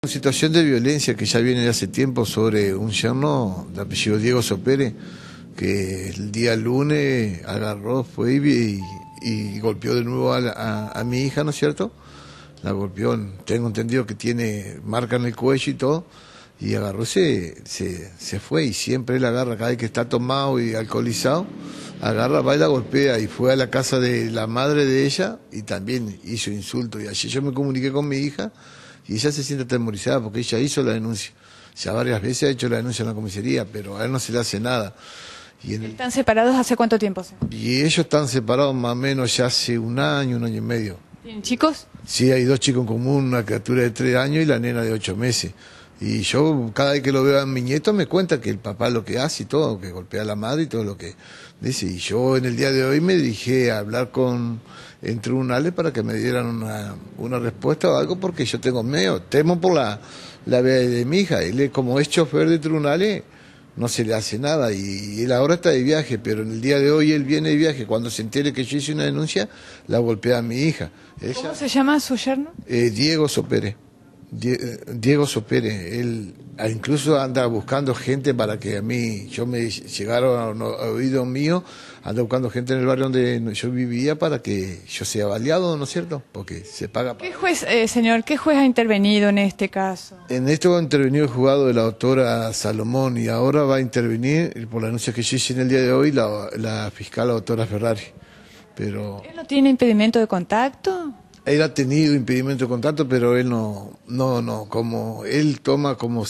Una situación de violencia que ya viene de hace tiempo sobre un yerno de apellido Diego Sopere, que el día lunes agarró, fue y, golpeó de nuevo a, mi hija, ¿no es cierto? La golpeó, tengo entendido que tiene marca en el cuello y todo, y agarró, se, se, se fue y siempre él agarra, cada vez que está tomado y alcoholizado, agarra, va y la golpea y fue a la casa de la madre de ella y también hizo insulto y allí yo me comuniqué con mi hija y ella se siente atemorizada porque ella hizo la denuncia. Ya varias veces ha hecho la denuncia en la comisaría, pero a él no se le hace nada. Y ¿Están separados hace cuánto tiempo? Y ellos están separados más o menos ya hace un año, un año y medio. ¿Tienen chicos? Sí, hay dos chicos en común, una criatura de tres años y la nena de ocho meses. Y yo cada vez que lo veo a mi nieto me cuenta que el papá lo que hace y todo, que golpea a la madre y todo lo que dice. Y yo en el día de hoy me dije a hablar con en tribunales para que me dieran una, una respuesta o algo porque yo tengo miedo, temo por la, la vida de mi hija. Él como es chofer de tribunales no se le hace nada y, él ahora está de viaje, pero en el día de hoy él viene de viaje. Cuando se entere que yo hice una denuncia, la golpea a mi hija. ¿Cómo se llama su yerno? Eh, Diego Sopere. Eh, Diego Sopere, él ah, incluso anda buscando gente para que a mí, yo me llegaron a, oído mío, anda buscando gente en el barrio donde yo vivía para que yo sea baleado, ¿no es cierto? Porque se paga. ¿Qué juez, eh, señor, qué juez ha intervenido en este caso? En esto ha intervenido el juzgado de la doctora Salomón y ahora va a intervenir, eh, por la anuncia que yo hice en el día de hoy, la, fiscal la doctora Ferrari. Pero... ¿Él no tiene impedimento de contacto? él ha tenido impedimento de contacto, pero él no, no, no, como él toma como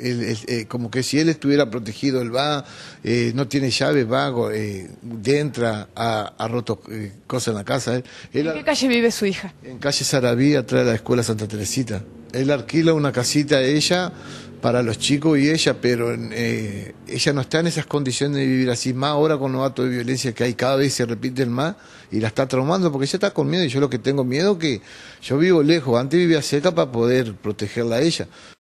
eh, como que si él estuviera protegido, él va, eh, no tiene llave, va, eh, entra, ha, roto eh, cosas en la casa. ¿En qué calle vive su hija? En calle Saraví, atrás de la escuela Santa Teresita él alquila una casita a ella para los chicos y ella, pero eh, ella no está en esas condiciones de vivir así, más ahora con los actos de violencia que hay, cada vez se repiten más y la está traumando porque ella está con miedo y yo lo que tengo miedo que yo vivo lejos, antes vivía cerca para poder protegerla a ella.